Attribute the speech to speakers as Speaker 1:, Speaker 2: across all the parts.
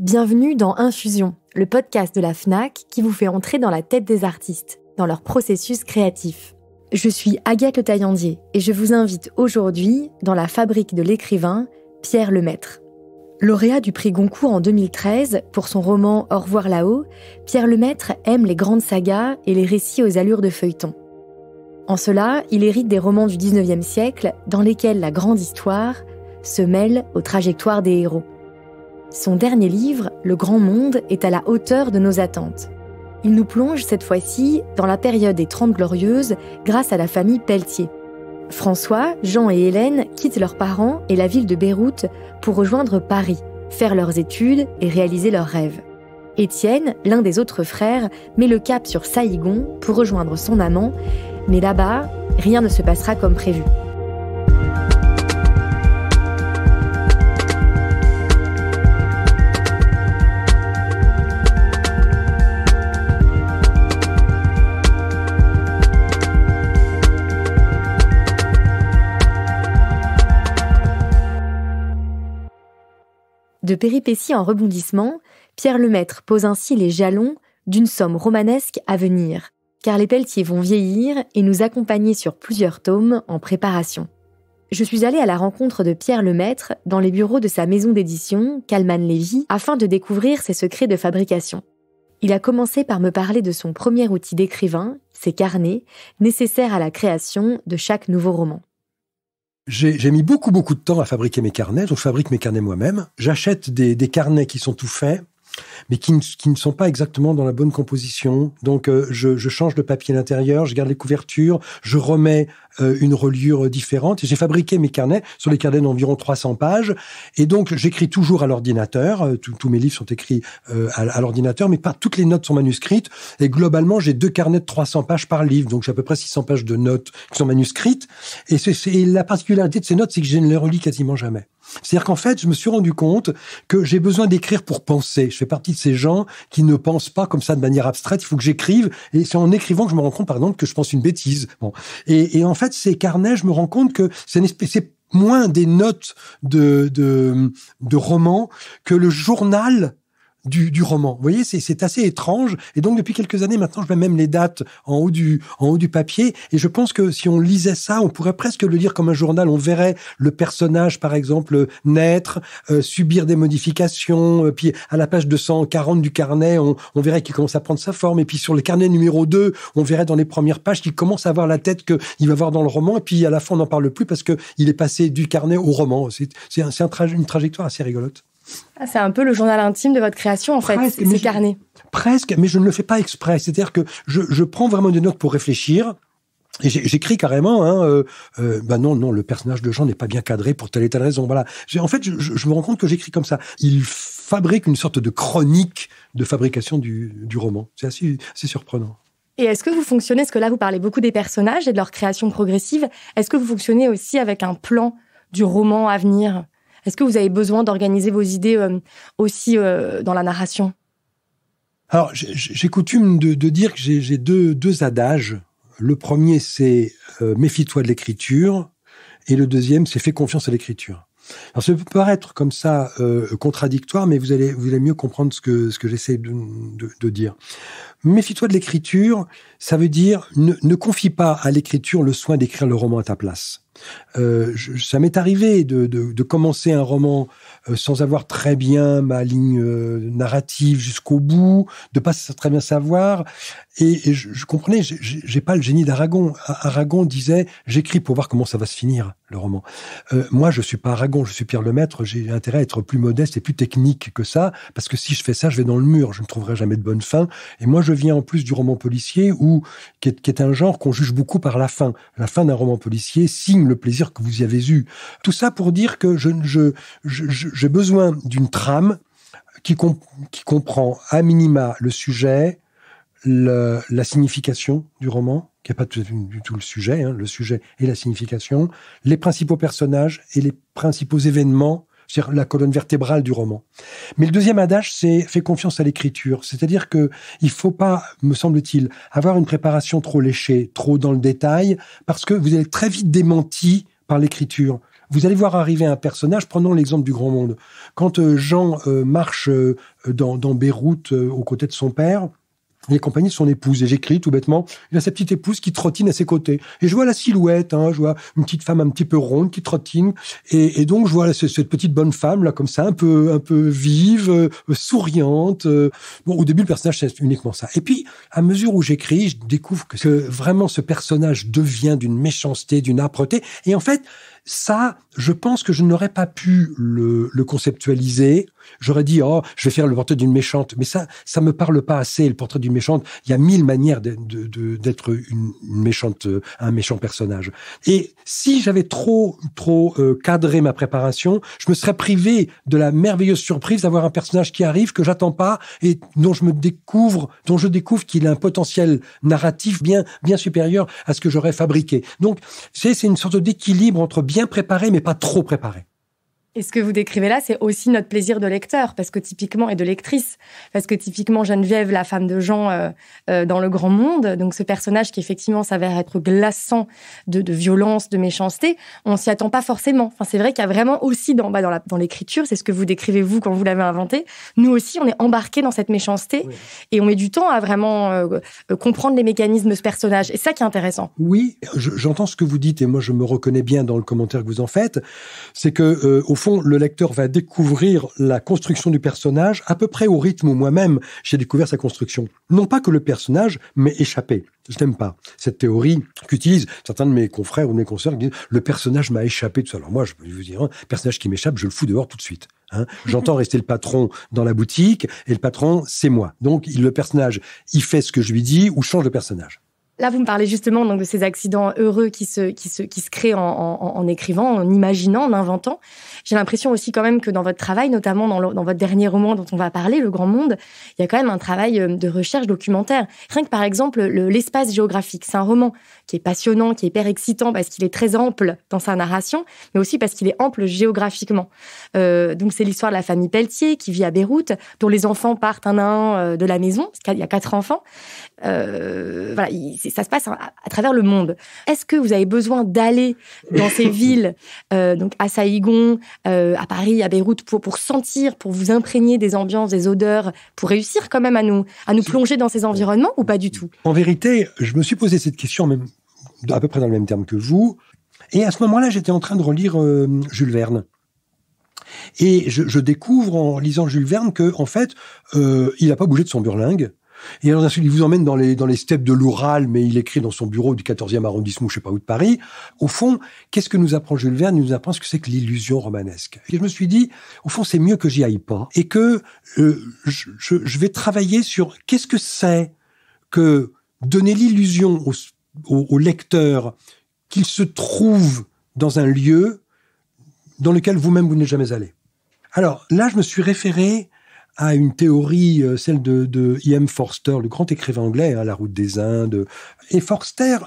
Speaker 1: Bienvenue dans Infusion, le podcast de la FNAC qui vous fait entrer dans la tête des artistes, dans leur processus créatif. Je suis Agathe Taillandier et je vous invite aujourd'hui dans la fabrique de l'écrivain Pierre Lemaître. Lauréat du prix Goncourt en 2013 pour son roman Au revoir là-haut, Pierre Lemaître aime les grandes sagas et les récits aux allures de feuilleton. En cela, il hérite des romans du 19e siècle dans lesquels la grande histoire se mêle aux trajectoires des héros. Son dernier livre, Le Grand Monde, est à la hauteur de nos attentes. Il nous plonge cette fois-ci dans la période des Trente Glorieuses grâce à la famille Pelletier. François, Jean et Hélène quittent leurs parents et la ville de Beyrouth pour rejoindre Paris, faire leurs études et réaliser leurs rêves. Étienne, l'un des autres frères, met le cap sur Saïgon pour rejoindre son amant, mais là-bas, rien ne se passera comme prévu. De péripéties en rebondissement, Pierre Lemaître pose ainsi les jalons d'une somme romanesque à venir, car les Pelletiers vont vieillir et nous accompagner sur plusieurs tomes en préparation. Je suis allée à la rencontre de Pierre Lemaître dans les bureaux de sa maison d'édition, Calman Lévy, afin de découvrir ses secrets de fabrication. Il a commencé par me parler de son premier outil d'écrivain, ses carnets, nécessaires à la création de chaque nouveau roman
Speaker 2: j'ai mis beaucoup beaucoup de temps à fabriquer mes carnets. Donc je fabrique mes carnets moi-même. J'achète des, des, carnets qui sont tout faits mais qui ne, sont pas exactement dans la bonne composition. Donc, euh, je, change le papier à l'intérieur, je garde les couvertures, je remets euh, une reliure euh, différente. J'ai fabriqué mes carnets sur les carnets d'environ 300 pages. Et donc, j'écris toujours à l'ordinateur. Tous mes livres sont écrits à, l'ordinateur, mais pas toutes les notes sont manuscrites. Et globalement, j'ai deux carnets de 300 pages par livre. Donc, j'ai à peu près 600 pages de notes qui sont manuscrites. Et, c'est la particularité de ces notes, c'est que je ne les relis quasiment jamais. C'est-à-dire qu'en fait, je me suis rendu compte que j'ai besoin d'écrire pour penser. Je fais partie de ces gens qui ne pensent pas comme ça de manière abstraite. Il faut que j'écrive. Et c'est en écrivant que je me rends compte, par exemple, que je pense une bêtise. Bon. Et, en fait, ces carnets, je me rends compte que c'est moins des notes de, de, de romans que le journal du, roman. Vous voyez, c'est assez étrange. Et donc, depuis quelques années maintenant, je mets même les dates en haut du, en haut du papier. Et je pense que si on lisait ça, on pourrait presque le lire comme un journal. On verrait le personnage, par exemple, naître, euh, subir des modifications. Euh, puis, à la page 240 du carnet, on, verrait qu'il commence à prendre sa forme. Et puis, sur le carnet numéro 2, on verrait dans les premières pages qu'il commence à avoir la tête qu'il va avoir dans le roman. Et puis, à la fin, on n'en parle plus parce que il est passé du carnet au roman. C'est une trajectoire assez rigolote.
Speaker 1: Ah, c'est un peu le journal intime de votre création, en presque, fait, ces carnet.
Speaker 2: Presque, mais je ne le fais pas exprès. C'est-à-dire que je, prends vraiment des notes pour réfléchir. J'écris carrément, hein, euh, euh, bah non, non, le personnage de Jean n'est pas bien cadré pour telle et telle raison. Voilà. En fait, je, me rends compte que j'écris comme ça. Il fabrique une sorte de chronique de fabrication du, roman. C'est assez, assez surprenant.
Speaker 1: Et est-ce que vous fonctionnez, parce que là vous parlez beaucoup des personnages et de leur création progressive, est-ce que vous fonctionnez aussi avec un plan du roman à venir est-ce que vous avez besoin d'organiser vos idées euh, aussi euh, dans la narration
Speaker 2: Alors, j'ai coutume de, dire que j'ai deux, adages. Le premier, c'est euh, méfie-toi de l'écriture, et le deuxième, c'est fais confiance à l'écriture. Alors, ça peut paraître comme ça contradictoire, mais vous allez, vous allez mieux comprendre ce que, ce que j'essaie de, dire. Méfie-toi de l'écriture, ça veut dire ne confie pas à l'écriture le soin d'écrire le roman à ta place. Euh, ça m'est arrivé de, commencer un roman euh, sans avoir très bien ma ligne euh, narrative jusqu'au bout, de pas très bien savoir. Et, je je, je, comprenais, j'ai pas le génie d'Aragon. Aragon disait, j'écris pour voir comment ça va se finir le roman. moi, je suis pas Aragon, je suis Pierre Lemaître. J'ai intérêt à être plus modeste et plus technique que ça, parce que si je fais ça, je vais dans le mur. Je ne trouverai jamais de bonne fin. Et moi, je viens en plus du roman policier, où qui est un genre qu'on juge beaucoup par la fin. La fin d'un roman policier signe le plaisir que vous y avez eu. Tout ça pour dire que je, j'ai besoin d'une trame qui, qui comprend à minima le sujet, la signification du roman, qui n'est pas du tout le sujet, hein, le sujet et la signification, les principaux personnages et les principaux événements c'est la colonne vertébrale du roman. Mais le deuxième adage, c'est fais confiance à l'écriture. C'est-à-dire que il faut pas, me semble-t-il, avoir une préparation trop léchée, trop dans le détail, parce que vous allez très vite démenti par l'écriture. Vous allez voir arriver un personnage, prenons l'exemple du grand monde. Quand euh, Jean euh, marche euh, dans Beyrouth aux côtés de son père, il est accompagné de son épouse et j'écris tout bêtement. Il a sa petite épouse qui trottine à ses côtés et je vois la silhouette. Hein, je vois une petite femme un petit peu ronde qui trottine et, donc je vois cette, petite bonne femme là comme ça, un peu un peu vive, euh, souriante. Euh. Bon, au début le personnage c'est uniquement ça. Et puis à mesure où j'écris, je découvre que, que vraiment ce personnage devient d'une méchanceté, d'une âpreté et en fait ça, je pense que je n'aurais pas pu le, conceptualiser. J'aurais dit, oh, je vais faire le portrait d'une méchante. Mais ça, ça me parle pas assez, le portrait d'une méchante. Il y a mille manières d'être une, méchante, un méchant personnage. Et si j'avais trop, trop euh, cadré ma préparation, je me serais privé de la merveilleuse surprise d'avoir un personnage qui arrive, que j'attends pas, et dont je me découvre, dont je découvre qu'il a un potentiel narratif bien, bien supérieur à ce que j'aurais fabriqué. Donc, c'est une sorte d'équilibre entre bien préparé, mais pas trop préparé.
Speaker 1: Et ce que vous décrivez là, c'est aussi notre plaisir de lecteur, parce que typiquement, et de lectrice, parce que typiquement, Geneviève, la femme de Jean euh, euh, dans le grand monde, donc ce personnage qui effectivement s'avère être glaçant de, violence, de méchanceté, on s'y attend pas forcément. Enfin, c'est vrai qu'il y a vraiment aussi dans, dans l'écriture, c'est ce que vous décrivez vous quand vous l'avez inventé, nous aussi, on est embarqué dans cette méchanceté et on met du temps à vraiment euh, comprendre les mécanismes de ce personnage. Et ça qui est intéressant.
Speaker 2: Oui, j'entends ce que vous dites et moi, je me reconnais bien dans le commentaire que vous en faites. C'est que, au fond, le lecteur va découvrir la construction du personnage à peu près au rythme où moi-même j'ai découvert sa construction. Non pas que le personnage m'ait échappé. Je n'aime pas cette théorie qu'utilisent certains de mes confrères ou mes consoeurs qui disent le personnage m'a échappé tout ça. Alors moi, je peux vous dire, un hein, personnage qui m'échappe, je le fous dehors tout de suite. Hein. J'entends rester le patron dans la boutique et le patron, c'est moi. Donc, le personnage, il fait ce que je lui dis ou change le personnage.
Speaker 1: Là, vous me parlez justement donc de ces accidents heureux qui se qui se qui se créent en, en, écrivant, en imaginant, en inventant. J'ai l'impression aussi quand même que dans votre travail, notamment dans, dans, votre dernier roman dont on va parler, Le Grand Monde, il y a quand même un travail euh, de recherche documentaire. Rien que par exemple l'espace géographique, c'est un roman qui est passionnant, qui est hyper excitant parce qu'il est très ample dans sa narration, mais aussi parce qu'il est ample géographiquement. Euh, donc c'est l'histoire de la famille Pelletier qui vit à Beyrouth, dont les enfants partent un à un euh, de la maison, parce qu'il y a quatre enfants. voilà ça se passe à, travers le monde. Est-ce que vous avez besoin d'aller dans ces villes, euh, donc à Saïgon, euh, à Paris, à Beyrouth, pour, pour sentir, pour vous imprégner des ambiances, des odeurs, pour réussir quand même à nous, à nous plonger dans ces environnements ou pas du tout
Speaker 2: En vérité, je me suis posé cette question même, à peu près dans le même terme que vous. Et à ce moment-là, j'étais en train de relire euh, Jules Verne. Et je, découvre en lisant Jules Verne que, en fait, il n'a pas bougé de son burlingue. Et il vous emmène dans les, steppes de l'Oural, mais il écrit dans son bureau du 14e arrondissement, je sais pas où de Paris. Au fond, qu'est-ce que nous apprend Jules Verne Il nous apprend ce que c'est que l'illusion romanesque. Et je me suis dit, au fond, c'est mieux que j'y aille pas et que euh, je, vais travailler sur qu'est-ce que c'est que donner l'illusion au, lecteur qu'il se trouve dans un lieu dans lequel vous-même vous n'êtes jamais allé. Alors là, je me suis référé à une théorie, euh, celle de, de Forster, le grand écrivain anglais, à hein, La route des Indes. Et Forster,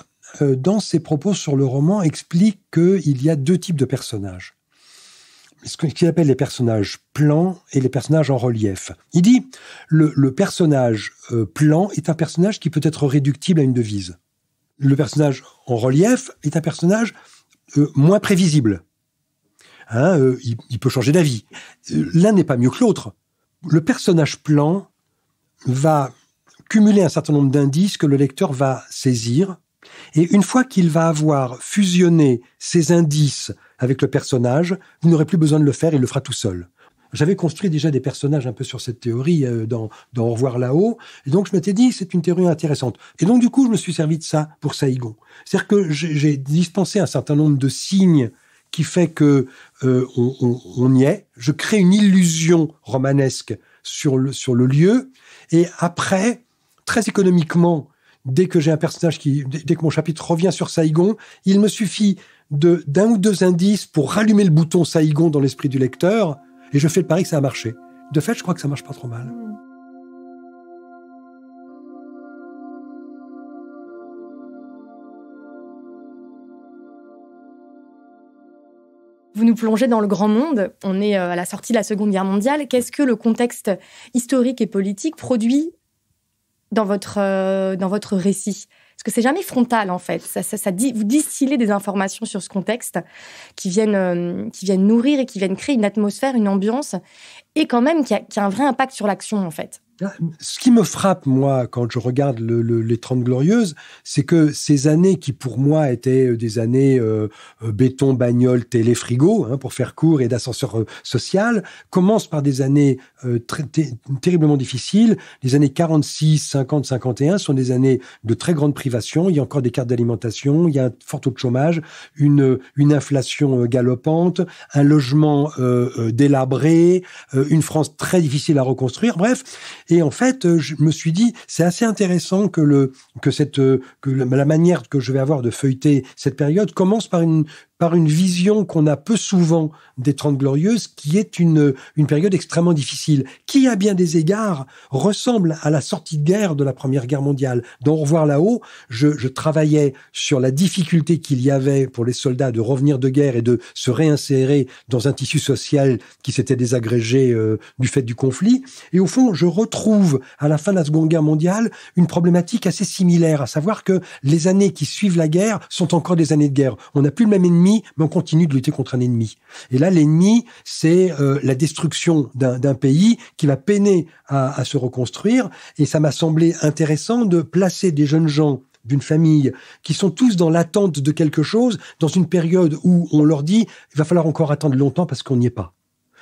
Speaker 2: euh, dans ses propos sur le roman, explique qu'il y a deux types de personnages. Ce qu'il appelle les personnages plans et les personnages en relief. Il dit, le, personnage euh, plan est un personnage qui peut être réductible à une devise. Le personnage en relief est un personnage moins prévisible. Hein, il, peut changer d'avis. L'un n'est pas mieux que l'autre le personnage plan va cumuler un certain nombre d'indices que le lecteur va saisir. Et une fois qu'il va avoir fusionné ces indices avec le personnage, vous n'aurez plus besoin de le faire, il le fera tout seul. J'avais construit déjà des personnages un peu sur cette théorie euh, dans, dans, Au revoir là-haut, et donc je m'étais dit, c'est une théorie intéressante. Et donc du coup, je me suis servi de ça pour Saigon. C'est-à-dire que j'ai dispensé un certain nombre de signes qui fait que euh, on, y est. Je crée une illusion romanesque sur le, sur le lieu. Et après, très économiquement, dès que j'ai un personnage qui, dès que mon chapitre revient sur Saigon, il me suffit de d'un ou deux indices pour rallumer le bouton Saigon dans l'esprit du lecteur. Et je fais le pari que ça a marché. De fait, je crois que ça marche pas trop mal. Hmm.
Speaker 1: Vous nous plongez dans le grand monde. On est euh, à la sortie de la Seconde Guerre mondiale. Qu'est-ce que le contexte historique et politique produit dans votre, euh, dans votre récit Parce que c'est jamais frontal, en fait. Ça, dit, vous distillez des informations sur ce contexte qui viennent, euh, qui viennent nourrir et qui viennent créer une atmosphère, une ambiance, et quand même qui qui a un vrai impact sur l'action, en fait. Ah,
Speaker 2: ce qui me frappe, moi, quand je regarde le, les Trente Glorieuses, c'est que ces années qui, pour moi, étaient euh, des années euh, euh, béton, bagnole, télé, frigo, hein, pour faire court, et d'ascenseur social, commencent par des années très, terriblement difficiles. Les années 46, 50, 51 sont des années de très grande privation. Il y a encore des cartes d'alimentation, il y a un fort taux de chômage, une, une inflation galopante, un logement délabré, une France très difficile à reconstruire. Bref, et en fait, euh, je me suis dit, c'est assez intéressant que le que cette euh, que la manière que je vais avoir de feuilleter cette période commence par une par une vision qu'on a peu souvent des Trente Glorieuses, qui est une, une période extrêmement difficile, qui, à bien des égards, ressemble à la sortie de guerre de la Première Guerre mondiale. Dans Au revoir là-haut, je, travaillais sur la difficulté qu'il y avait pour les soldats de revenir de guerre et de se réinsérer dans un tissu social qui s'était désagrégé euh, du fait du conflit. Et au fond, je retrouve, à la fin de la Seconde Guerre mondiale, une problématique assez similaire, à savoir que les années qui suivent la guerre sont encore des années de guerre. On n'a plus le même ennemi mais on continue de lutter contre un ennemi. Et là, l'ennemi, c'est euh, la destruction d'un pays qui va peiner à, se reconstruire. Et ça m'a semblé intéressant de placer des jeunes gens d'une famille, qui sont tous dans l'attente de quelque chose, dans une période où on leur dit, il va falloir encore attendre longtemps parce qu'on n'y est pas.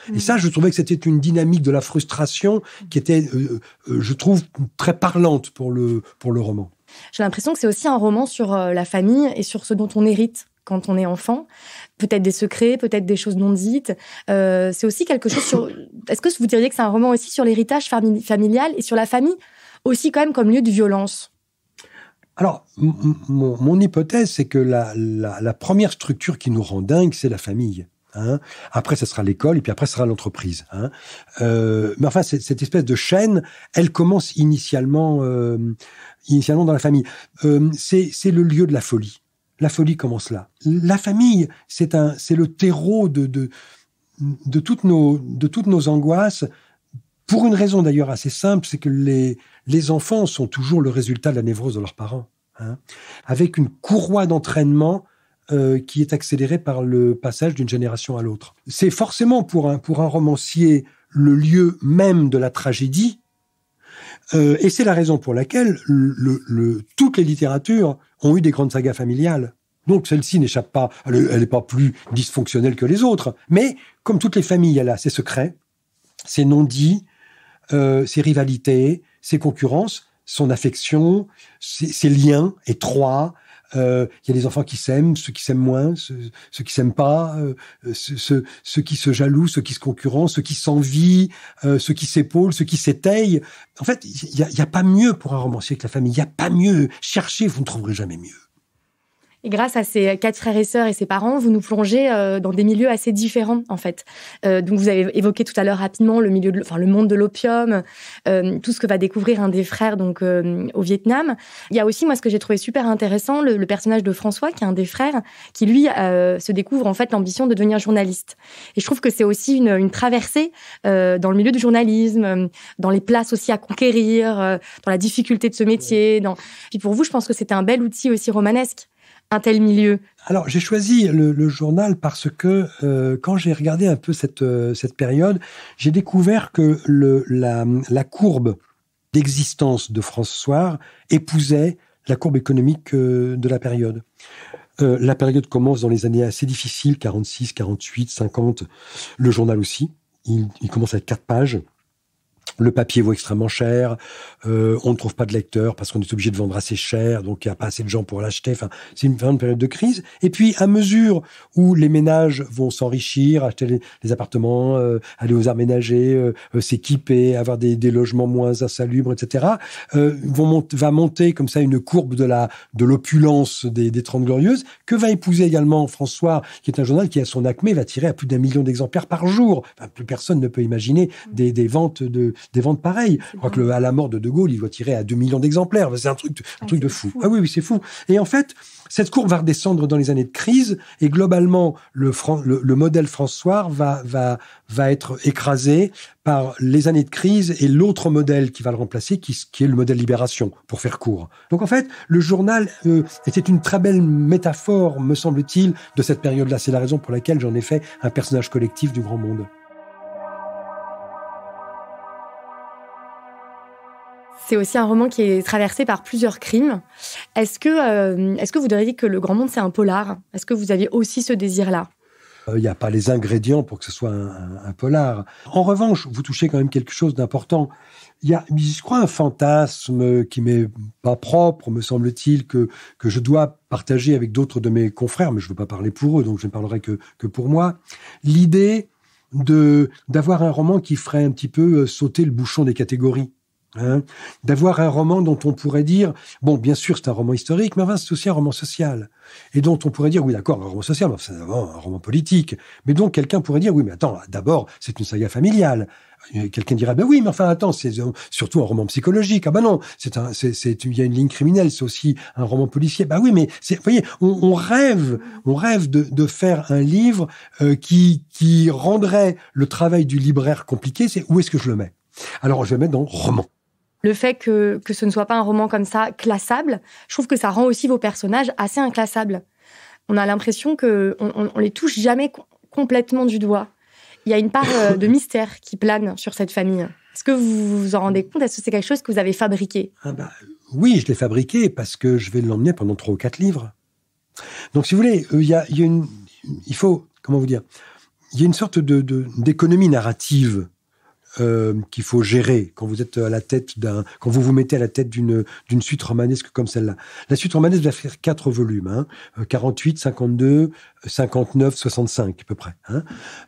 Speaker 2: Et mm. ça, je trouvais que c'était une dynamique de la frustration qui était, euh, euh, je trouve, très parlante pour pour le roman.
Speaker 1: J'ai l'impression que c'est aussi un roman sur la famille et sur ce dont on hérite quand on est enfant, peut-être des secrets, peut-être des choses non dites. Euh, c'est aussi quelque chose sur. Est-ce que vous diriez que c'est un roman aussi sur l'héritage familial et sur la famille aussi quand même comme lieu de violence
Speaker 2: Alors, mon, hypothèse, c'est que la, première structure qui nous rend dingue, c'est la famille. Hein. Après, ça sera l'école, et puis après, ça sera l'entreprise. Hein. Euh, mais enfin, cette espèce de chaîne, elle commence initialement, euh, initialement dans la famille. c'est le lieu de la folie. La folie commence là. La famille, c'est le terreau de, toutes nos, angoisses, pour une raison d'ailleurs assez simple, c'est que les, enfants sont toujours le résultat de la névrose de leurs parents, hein. avec une courroie d'entraînement euh, qui est accélérée par le passage d'une génération à l'autre. C'est forcément pour un, romancier le lieu même de la tragédie, euh, et c'est la raison pour laquelle le, toutes les littératures ont eu des grandes sagas familiales. Donc celle-ci n'échappe pas, elle n'est pas plus dysfonctionnelle que les autres. Mais comme toutes les familles, elle a ses secrets, ses non-dits, euh, ses rivalités, ses concurrences, son affection, ses liens étroits, euh, il y a des enfants qui s'aiment, ceux qui s'aiment moins, ceux, qui s'aiment pas, euh, ceux, qui se jalousent, ceux qui se concurrencent, ceux qui s'envient, euh, ceux qui s'épaulent, ceux qui s'étayent. En fait, il n'y a, y a pas mieux pour un romancier que la famille. Il n'y a pas mieux. Cherchez, vous ne trouverez jamais mieux
Speaker 1: grâce à ses quatre frères et sœurs et ses parents, vous nous plongez euh, dans des milieux assez différents, en fait. Euh, donc, vous avez évoqué tout à l'heure rapidement le milieu, de, enfin, le monde de l'opium, euh, tout ce que va découvrir un des frères, donc, au Vietnam. Il y a aussi, moi, ce que j'ai trouvé super intéressant, le, personnage de François, qui est un des frères, qui, lui, se découvre, en fait, l'ambition de devenir journaliste. Et je trouve que c'est aussi une, une traversée dans le milieu du journalisme, dans les places aussi à conquérir, dans la difficulté de ce métier. Dans... Puis pour vous, je pense que c'était un bel outil aussi romanesque un tel milieu alors, j'ai choisi
Speaker 2: le, journal parce que euh, quand j'ai regardé un peu cette, euh, cette période, j'ai découvert que la, courbe d'existence de François épousait la courbe économique euh, de la période. la période commence dans les années assez difficiles, 46, 48, 50. Le journal aussi. Il, il commence avec quatre pages. Le papier vaut extrêmement cher. Euh, on ne trouve pas de lecteurs parce qu'on est obligé de vendre assez cher, donc il n'y a pas assez de gens pour l'acheter. Enfin, c'est une, période de crise. Et puis, à mesure où les ménages vont s'enrichir, acheter les, appartements, euh, aller aux arts ménagers, euh, s'équiper, avoir des, logements moins insalubres, etc., va monter comme ça une courbe de la de l'opulence des, des 30 glorieuses que va épouser également François, qui est un journal qui à son acmé va tirer à plus d'un million d'exemplaires par jour. plus personne ne peut imaginer des ventes de des ventes pareilles. Je crois que à la mort de De Gaulle, il doit tirer à 2 millions d'exemplaires. C'est un truc, ah, truc de fou. Ah oui, oui, c'est fou. Et en fait, cette courbe va redescendre dans les années de crise et globalement, le, modèle François va, être écrasé par les années de crise et l'autre modèle qui va le remplacer, qui, est le modèle libération, pour faire court. Donc en fait, le journal euh, était une très belle métaphore, me semble-t-il, de cette période-là. C'est la raison pour laquelle j'en ai fait un personnage collectif du grand monde.
Speaker 1: C'est aussi un roman qui est traversé par plusieurs crimes. Est-ce que, vous euh, est-ce que vous diriez que Le Grand Monde, c'est un polar Est-ce que vous aviez aussi ce désir-là
Speaker 2: il n'y euh, a pas les ingrédients pour que ce soit un, polar. En revanche, vous touchez quand même quelque chose d'important. Il y a, je crois, un fantasme qui m'est pas propre, me semble-t-il, que, que je dois partager avec d'autres de mes confrères, mais je ne veux pas parler pour eux, donc je ne parlerai que, que pour moi. L'idée de d'avoir un roman qui ferait un petit peu euh, sauter le bouchon des catégories. Hein, d'avoir un roman dont on pourrait dire, bon, bien sûr, c'est un roman historique, mais enfin, c'est aussi un roman social. Et dont on pourrait dire, oui, d'accord, un roman social, mais enfin, c'est un roman politique. Mais donc, quelqu'un pourrait dire, oui, mais attends, d'abord, c'est une saga familiale. Quelqu'un dirait, ah ben oui, mais enfin, attends, c'est euh, surtout un roman psychologique. Ah ben non, c'est un, c'est, il y a une ligne criminelle, c'est aussi un roman policier. Ben oui, mais c'est, vous voyez, on, on, rêve, on rêve de, de faire un livre euh, qui, qui rendrait le travail du libraire compliqué. C'est où est-ce que je le mets Alors, je vais mettre dans roman
Speaker 1: le fait que, ce ne soit pas un roman comme ça classable, je trouve que ça rend aussi vos personnages assez inclassables. On a l'impression que on, les touche jamais complètement du doigt. Il y a une part euh, de mystère qui plane sur cette famille. Est-ce que vous vous en rendez compte Est-ce que c'est quelque chose que vous avez fabriqué ah bah,
Speaker 2: Oui, je l'ai fabriqué parce que je vais l'emmener pendant trois ou quatre livres. Donc, si vous voulez, euh, il y a, une, il faut, comment vous dire, il y a une sorte de d'économie narrative euh, qu'il faut gérer quand vous êtes à la tête d'un, quand vous vous mettez à la tête d'une suite romanesque comme celle-là. La suite romanesque va faire quatre volumes, hein, 48, 52, 59, 65 à peu près. Hein.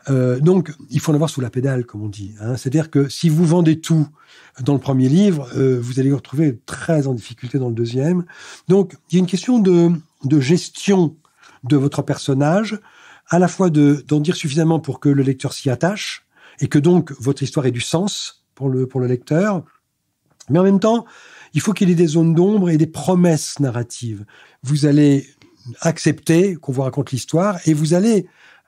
Speaker 2: Euh, donc il faut en avoir sous la pédale, comme on dit. Hein. C'est-à-dire que si vous vendez tout dans le premier livre, euh, vous allez vous retrouver très en difficulté dans le deuxième. Donc il y a une question de gestion de votre personnage, à la fois d'en dire suffisamment pour que le lecteur s'y attache, et que donc votre histoire ait du sens pour le, pour le lecteur. Mais en même temps, il faut qu'il y ait des zones d'ombre et des promesses narratives. Vous allez accepter qu'on vous raconte l'histoire et vous allez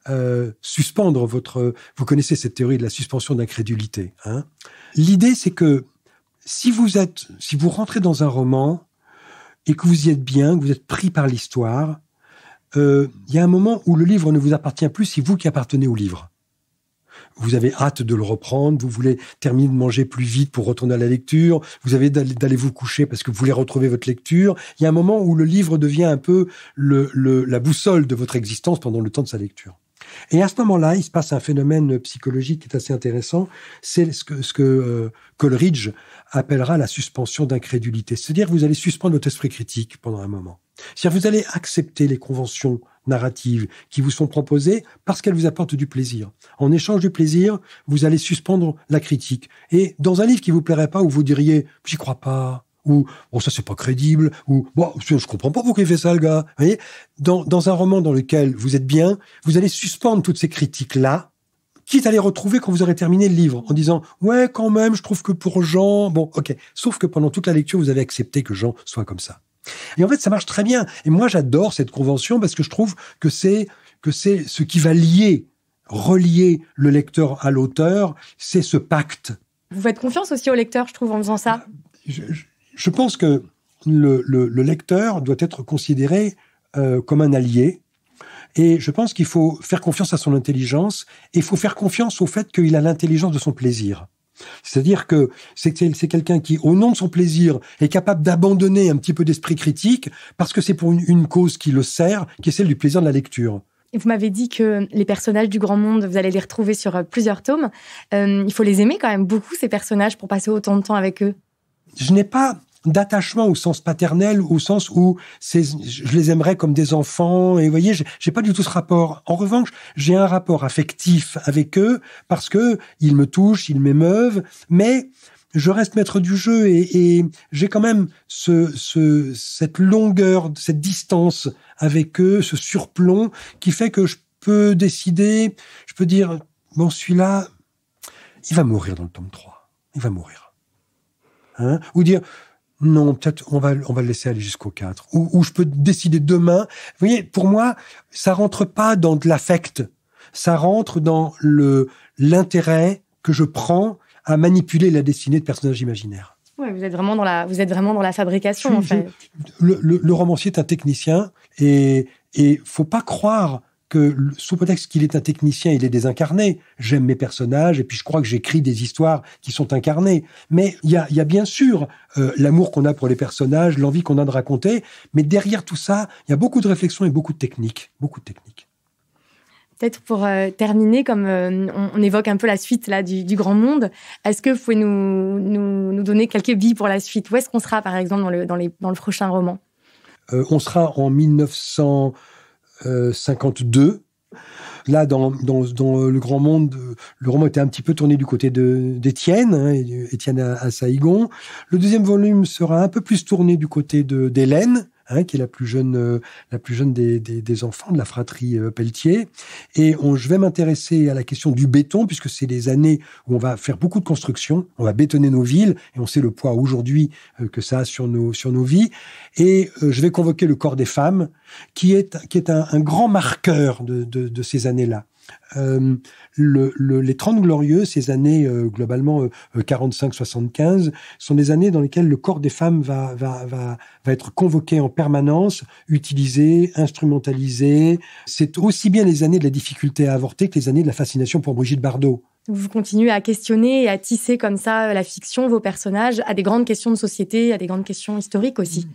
Speaker 2: euh, suspendre votre... Vous connaissez cette théorie de la suspension d'incrédulité. Hein L'idée, c'est que si vous êtes, si vous rentrez dans un roman et que vous y êtes bien, que vous êtes pris par l'histoire, euh, il y a un moment où le livre ne vous appartient plus, c'est vous qui appartenez au livre vous avez hâte de le reprendre, vous voulez terminer de manger plus vite pour retourner à la lecture, vous avez d'aller vous coucher parce que vous voulez retrouver votre lecture. Il y a un moment où le livre devient un peu le, la boussole de votre existence pendant le temps de sa lecture. Et à ce moment-là, il se passe un phénomène psychologique qui est assez intéressant. C'est ce que, ce euh, Coleridge appellera la suspension d'incrédulité. C'est-à-dire, vous allez suspendre votre esprit critique pendant un moment. C'est-à-dire, vous allez accepter les conventions narratives qui vous sont proposées parce qu'elles vous apportent du plaisir. En échange du plaisir, vous allez suspendre la critique. Et dans un livre qui vous plairait pas, où vous diriez « j'y crois pas », ou bon ça c'est pas crédible ou bon je, comprends pas pourquoi il fait ça le gars. Vous voyez dans, dans un roman dans lequel vous êtes bien, vous allez suspendre toutes ces critiques là, quitte à les retrouver quand vous aurez terminé le livre en disant ouais quand même je trouve que pour Jean bon ok sauf que pendant toute la lecture vous avez accepté que Jean soit comme ça. Et en fait, ça marche très bien. Et moi, j'adore cette convention parce que je trouve que c'est que c'est ce qui va lier, relier le lecteur à l'auteur, c'est ce pacte.
Speaker 1: Vous faites confiance aussi au lecteur, je trouve, en faisant ça.
Speaker 2: Euh, je, pense que le, lecteur doit être considéré euh, comme un allié. Et je pense qu'il faut faire confiance à son intelligence et il faut faire confiance au fait qu'il a l'intelligence de son plaisir. C'est-à-dire que c'est quelqu'un qui, au nom de son plaisir, est capable d'abandonner un petit peu d'esprit critique parce que c'est pour une, cause qui le sert, qui est celle du plaisir de la lecture.
Speaker 1: Vous m'avez dit que les personnages du grand monde, vous allez les retrouver sur euh, plusieurs tomes. Euh, il faut les aimer quand même beaucoup, ces personnages, pour passer autant de temps avec eux.
Speaker 2: Je n'ai pas d'attachement au sens paternel, au sens où je les aimerais comme des enfants. Et vous voyez, j'ai pas du tout ce rapport. En revanche, j'ai un rapport affectif avec eux parce que ils me touchent, ils m'émeuvent, mais je reste maître du jeu et, j'ai quand même cette longueur, cette distance avec eux, ce surplomb qui fait que je peux décider, je peux dire, bon, celui-là, il va mourir dans le tome 3. Il va mourir. Hein Ou dire, non, peut-être on va, on va le laisser aller jusqu'au 4. Ou, je peux décider demain. Vous voyez, pour moi, ça rentre pas dans de l'affect. Ça rentre dans le l'intérêt que je prends à manipuler la destinée de personnages imaginaires.
Speaker 1: Ouais, vous êtes vraiment dans la, vous êtes vraiment dans la fabrication. en fait.
Speaker 2: le, le, romancier est un technicien et et faut pas croire que sous prétexte qu'il est un technicien, il est désincarné. J'aime mes personnages et puis je crois que j'écris des histoires qui sont incarnées. Mais il y a, bien sûr euh, l'amour qu'on a pour les personnages, l'envie qu'on a de raconter, mais derrière tout ça, il y a beaucoup de réflexion et beaucoup de technique, beaucoup de technique.
Speaker 1: Peut-être pour euh, terminer, comme euh, on, évoque un peu la suite là du, grand monde, est-ce que vous pouvez nous, nous, donner quelques billes pour la suite Où est-ce qu'on sera, par exemple, dans le, les, dans le prochain roman
Speaker 2: On sera en 1900. 52. Euh, Là, dans, le grand monde, le roman était un petit peu tourné du côté d'Étienne, hein, Étienne à, à, Saïgon. Le deuxième volume sera un peu plus tourné du côté d'Hélène, Hein, qui est la plus jeune, euh, la plus jeune des, enfants de la fratrie euh, Pelletier. Et on, je vais m'intéresser à la question du béton, puisque c'est les années où on va faire beaucoup de construction, on va bétonner nos villes, et on sait le poids aujourd'hui euh, que ça a sur nos, sur nos vies. Et je vais convoquer le corps des femmes, qui est, qui est un, grand marqueur de ces années-là. Euh, les 30 glorieux, ces années euh, globalement 45-75, euh, sont des années dans lesquelles le corps des femmes va, être convoqué en permanence, utilisé, instrumentalisé. C'est aussi bien les années de la difficulté à avorter que les années de la fascination pour Brigitte Bardot.
Speaker 1: Vous continuez à questionner et à tisser comme ça la fiction, vos personnages, à des grandes questions de société, à des grandes questions historiques aussi. Mmh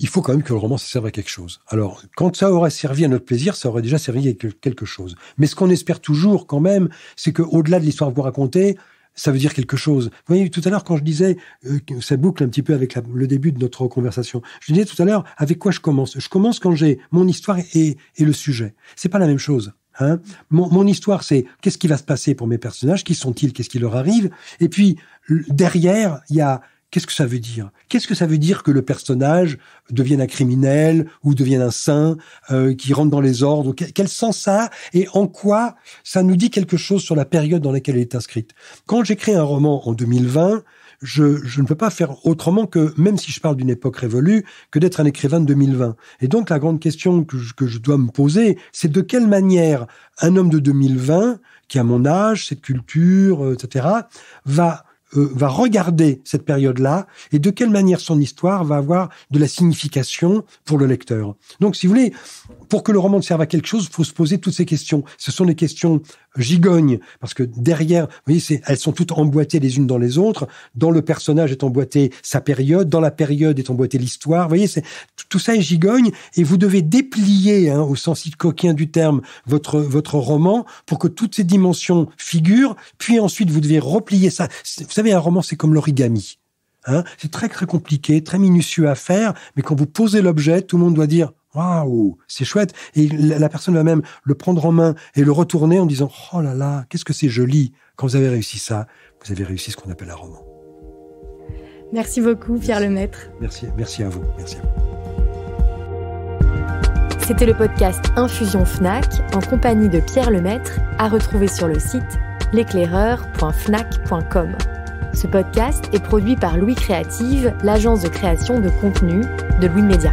Speaker 2: il faut quand même que le roman serve à quelque chose. Alors, quand ça aurait servi à notre plaisir, ça aurait déjà servi à quelque chose. Mais ce qu'on espère toujours, quand même, c'est qu'au-delà de l'histoire que vous racontez, ça veut dire quelque chose. Vous voyez, tout à l'heure, quand je disais, euh, ça boucle un petit peu avec le début de notre conversation, je disais tout à l'heure, avec quoi je commence Je commence quand j'ai mon histoire et, le sujet. C'est pas la même chose. Hein mon, mon, histoire, c'est qu'est-ce qui va se passer pour mes personnages, qui sont-ils, qu'est-ce qui leur arrive, et puis derrière, il y a Qu'est-ce que ça veut dire Qu'est-ce que ça veut dire que le personnage devienne un criminel ou devienne un saint euh, qui rentre dans les ordres quel, sens ça a et en quoi ça nous dit quelque chose sur la période dans laquelle elle est inscrite Quand j'écris un roman en 2020, je, ne peux pas faire autrement que, même si je parle d'une époque révolue, que d'être un écrivain de 2020. Et donc la grande question que que je dois me poser, c'est de quelle manière un homme de 2020, qui a mon âge, cette culture, euh, etc., va euh, va regarder cette période-là et de quelle manière son histoire va avoir de la signification pour le lecteur. Donc, si vous voulez, pour que le roman serve à quelque chose, faut se poser toutes ces questions. Ce sont des questions euh, gigognes parce que derrière, vous voyez, elles sont toutes emboîtées les unes dans les autres. Dans le personnage est emboîté sa période, dans la période est emboîtée l'histoire. Vous voyez, tout ça est gigogne et vous devez déplier, hein, au sens coquin du terme, votre votre roman pour que toutes ces dimensions figurent. Puis ensuite, vous devez replier ça. Vous savez, un roman, c'est comme l'origami. Hein. c'est très très compliqué, très minutieux à faire, mais quand vous posez l'objet, tout le monde doit dire waouh, c'est chouette. Et la, personne va même le prendre en main et le retourner en disant, oh là là, qu'est-ce que c'est joli. Quand vous avez réussi ça, vous avez réussi ce qu'on appelle un roman.
Speaker 1: Merci beaucoup, Pierre Lemaître.
Speaker 2: Merci, merci à vous. Merci
Speaker 1: C'était le podcast Infusion Fnac en compagnie de Pierre Lemaître, à retrouver sur le site l'éclaireur.fnac.com. Ce podcast est produit par Louis Créative, l'agence de création de contenu de Louis Média.